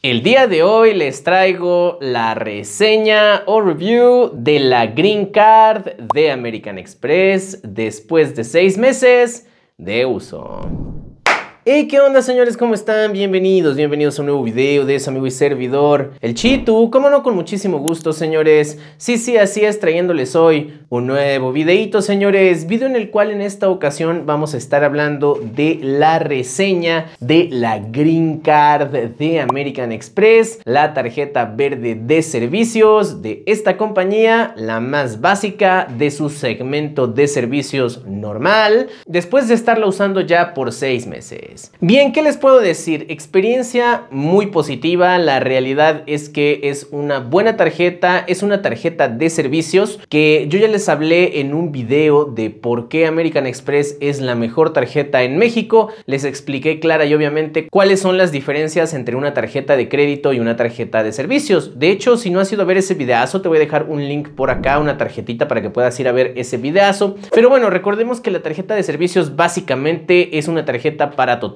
El día de hoy les traigo la reseña o review de la Green Card de American Express después de seis meses de uso. Hey, ¿qué onda señores? ¿Cómo están? Bienvenidos, bienvenidos a un nuevo video de su amigo y servidor, el Chitu, ¿Cómo no, con muchísimo gusto señores. Sí, sí, así es, trayéndoles hoy un nuevo videito señores, video en el cual en esta ocasión vamos a estar hablando de la reseña de la Green Card de American Express, la tarjeta verde de servicios de esta compañía, la más básica de su segmento de servicios normal, después de estarla usando ya por seis meses. Bien, ¿qué les puedo decir? Experiencia muy positiva, la realidad es que es una buena tarjeta, es una tarjeta de servicios que yo ya les hablé en un video de por qué American Express es la mejor tarjeta en México, les expliqué clara y obviamente cuáles son las diferencias entre una tarjeta de crédito y una tarjeta de servicios. De hecho, si no has ido a ver ese videazo, te voy a dejar un link por acá, una tarjetita para que puedas ir a ver ese videazo. Pero bueno, recordemos que la tarjeta de servicios básicamente es una tarjeta para todos.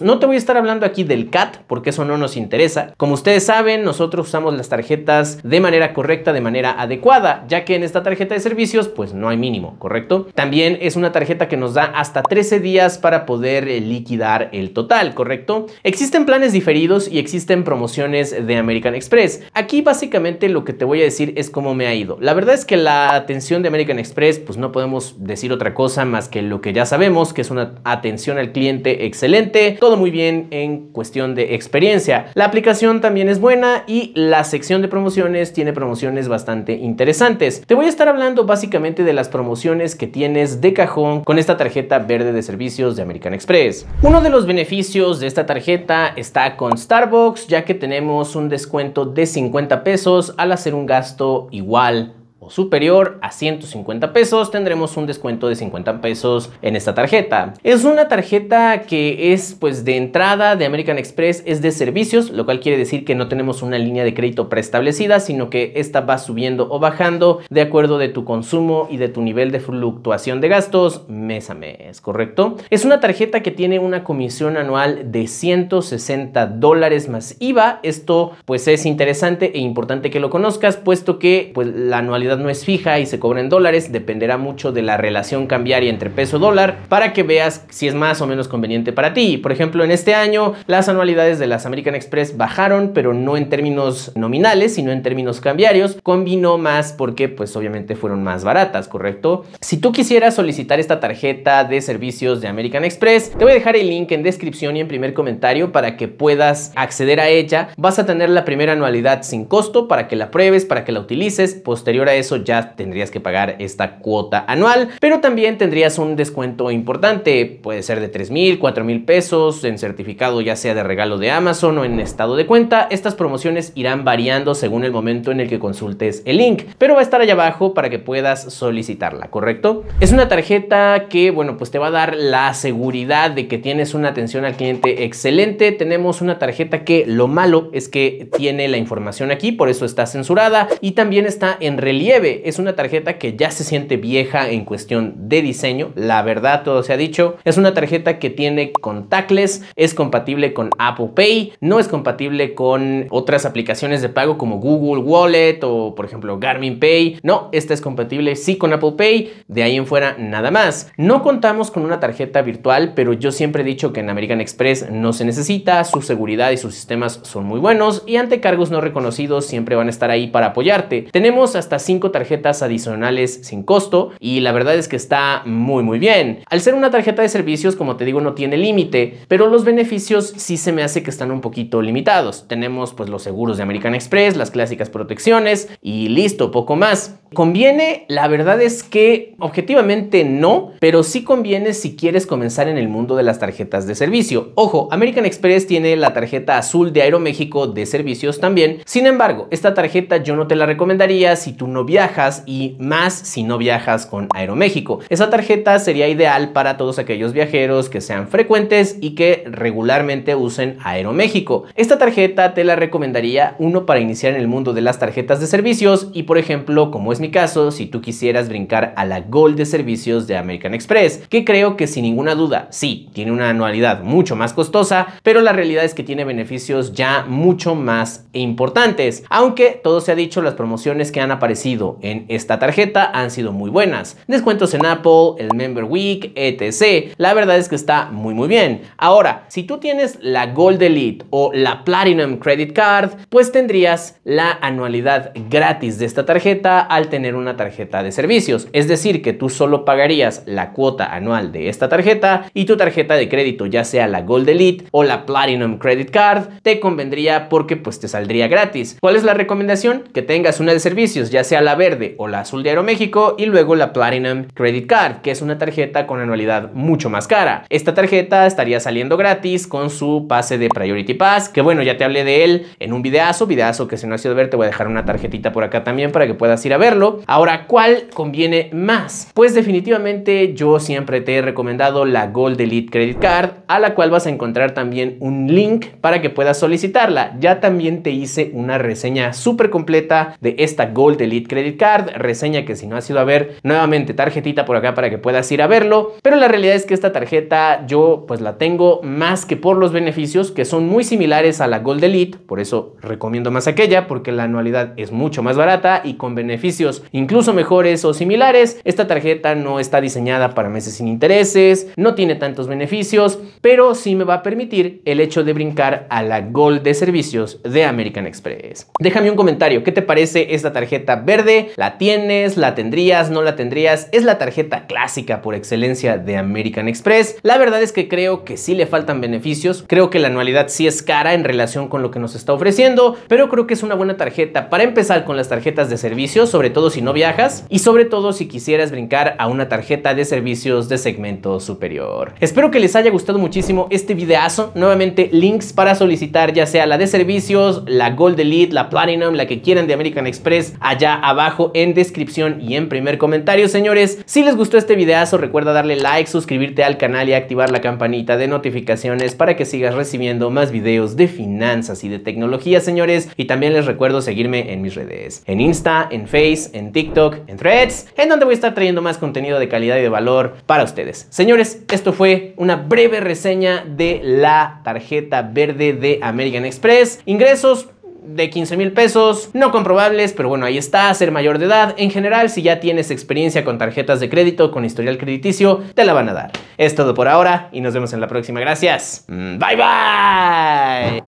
No te voy a estar hablando aquí del CAT porque eso no nos interesa. Como ustedes saben, nosotros usamos las tarjetas de manera correcta, de manera adecuada, ya que en esta tarjeta de servicios pues no hay mínimo, ¿correcto? También es una tarjeta que nos da hasta 13 días para poder eh, liquidar el total, ¿correcto? Existen planes diferidos y existen promociones de American Express. Aquí básicamente lo que te voy a decir es cómo me ha ido. La verdad es que la atención de American Express pues no podemos decir otra cosa más que lo que ya sabemos, que es una atención al cliente etc excelente, todo muy bien en cuestión de experiencia. La aplicación también es buena y la sección de promociones tiene promociones bastante interesantes. Te voy a estar hablando básicamente de las promociones que tienes de cajón con esta tarjeta verde de servicios de American Express. Uno de los beneficios de esta tarjeta está con Starbucks ya que tenemos un descuento de 50 pesos al hacer un gasto igual superior a 150 pesos, tendremos un descuento de 50 pesos en esta tarjeta. Es una tarjeta que es pues de entrada de American Express, es de servicios, lo cual quiere decir que no tenemos una línea de crédito preestablecida, sino que esta va subiendo o bajando de acuerdo de tu consumo y de tu nivel de fluctuación de gastos mes a mes, ¿correcto? Es una tarjeta que tiene una comisión anual de 160 dólares más IVA. Esto pues es interesante e importante que lo conozcas, puesto que pues la anualidad no es fija y se cobra en dólares, dependerá mucho de la relación cambiaria entre peso-dólar para que veas si es más o menos conveniente para ti. Por ejemplo, en este año las anualidades de las American Express bajaron, pero no en términos nominales, sino en términos cambiarios. Combinó más porque pues obviamente fueron más baratas, ¿correcto? Si tú quisieras solicitar esta tarjeta de servicios de American Express, te voy a dejar el link en descripción y en primer comentario para que puedas acceder a ella. Vas a tener la primera anualidad sin costo para que la pruebes, para que la utilices. Posterior a eso, eso ya tendrías que pagar esta cuota anual, pero también tendrías un descuento importante, puede ser de 3 mil, 4 mil pesos en certificado ya sea de regalo de Amazon o en estado de cuenta. Estas promociones irán variando según el momento en el que consultes el link, pero va a estar allá abajo para que puedas solicitarla, ¿correcto? Es una tarjeta que, bueno, pues te va a dar la seguridad de que tienes una atención al cliente excelente. Tenemos una tarjeta que lo malo es que tiene la información aquí, por eso está censurada y también está en relieve es una tarjeta que ya se siente vieja en cuestión de diseño, la verdad todo se ha dicho, es una tarjeta que tiene contactless, es compatible con Apple Pay, no es compatible con otras aplicaciones de pago como Google Wallet o por ejemplo Garmin Pay, no, esta es compatible sí con Apple Pay, de ahí en fuera nada más. No contamos con una tarjeta virtual, pero yo siempre he dicho que en American Express no se necesita, su seguridad y sus sistemas son muy buenos y ante cargos no reconocidos siempre van a estar ahí para apoyarte. Tenemos hasta 5 tarjetas adicionales sin costo y la verdad es que está muy muy bien. Al ser una tarjeta de servicios, como te digo, no tiene límite, pero los beneficios sí se me hace que están un poquito limitados. Tenemos pues los seguros de American Express, las clásicas protecciones y listo, poco más. ¿Conviene? La verdad es que objetivamente no, pero sí conviene si quieres comenzar en el mundo de las tarjetas de servicio. Ojo, American Express tiene la tarjeta azul de Aeroméxico de servicios también. Sin embargo, esta tarjeta yo no te la recomendaría si tú no viajas y más si no viajas con Aeroméxico. Esa tarjeta sería ideal para todos aquellos viajeros que sean frecuentes y que regularmente usen Aeroméxico. Esta tarjeta te la recomendaría uno para iniciar en el mundo de las tarjetas de servicios y por ejemplo, como es mi caso, si tú quisieras brincar a la Gold de servicios de American Express, que creo que sin ninguna duda, sí, tiene una anualidad mucho más costosa, pero la realidad es que tiene beneficios ya mucho más importantes. Aunque todo se ha dicho, las promociones que han aparecido en esta tarjeta han sido muy buenas. Descuentos en Apple, el Member Week, etc. La verdad es que está muy muy bien. Ahora, si tú tienes la Gold Elite o la Platinum Credit Card, pues tendrías la anualidad gratis de esta tarjeta al tener una tarjeta de servicios. Es decir, que tú solo pagarías la cuota anual de esta tarjeta y tu tarjeta de crédito, ya sea la Gold Elite o la Platinum Credit Card, te convendría porque pues te saldría gratis. ¿Cuál es la recomendación? Que tengas una de servicios, ya sea la la verde o la azul de Aeroméxico y luego la Platinum Credit Card, que es una tarjeta con anualidad mucho más cara. Esta tarjeta estaría saliendo gratis con su pase de Priority Pass, que bueno, ya te hablé de él en un videazo, videazo que si no has ido a ver te voy a dejar una tarjetita por acá también para que puedas ir a verlo. Ahora, ¿cuál conviene más? Pues definitivamente yo siempre te he recomendado la Gold Elite Credit Card, a la cual vas a encontrar también un link para que puedas solicitarla. Ya también te hice una reseña súper completa de esta Gold Elite Credit Credit Card, reseña que si no has ido a ver, nuevamente tarjetita por acá para que puedas ir a verlo, pero la realidad es que esta tarjeta yo pues la tengo más que por los beneficios que son muy similares a la Gold Elite, por eso recomiendo más aquella porque la anualidad es mucho más barata y con beneficios incluso mejores o similares. Esta tarjeta no está diseñada para meses sin intereses, no tiene tantos beneficios, pero sí me va a permitir el hecho de brincar a la Gold de servicios de American Express. Déjame un comentario, ¿qué te parece esta tarjeta verde? la tienes, la tendrías, no la tendrías, es la tarjeta clásica por excelencia de American Express. La verdad es que creo que sí le faltan beneficios, creo que la anualidad sí es cara en relación con lo que nos está ofreciendo, pero creo que es una buena tarjeta para empezar con las tarjetas de servicios sobre todo si no viajas y sobre todo si quisieras brincar a una tarjeta de servicios de segmento superior. Espero que les haya gustado muchísimo este videazo, nuevamente links para solicitar ya sea la de servicios, la Gold Elite, la Platinum, la que quieran de American Express allá abajo abajo en descripción y en primer comentario, señores. Si les gustó este videazo, recuerda darle like, suscribirte al canal y activar la campanita de notificaciones para que sigas recibiendo más videos de finanzas y de tecnología, señores. Y también les recuerdo seguirme en mis redes, en Insta, en Face, en TikTok, en Threads, en donde voy a estar trayendo más contenido de calidad y de valor para ustedes. Señores, esto fue una breve reseña de la tarjeta verde de American Express. Ingresos de 15 mil pesos, no comprobables, pero bueno, ahí está, ser mayor de edad. En general, si ya tienes experiencia con tarjetas de crédito, con historial crediticio, te la van a dar. Es todo por ahora y nos vemos en la próxima. Gracias. Bye bye.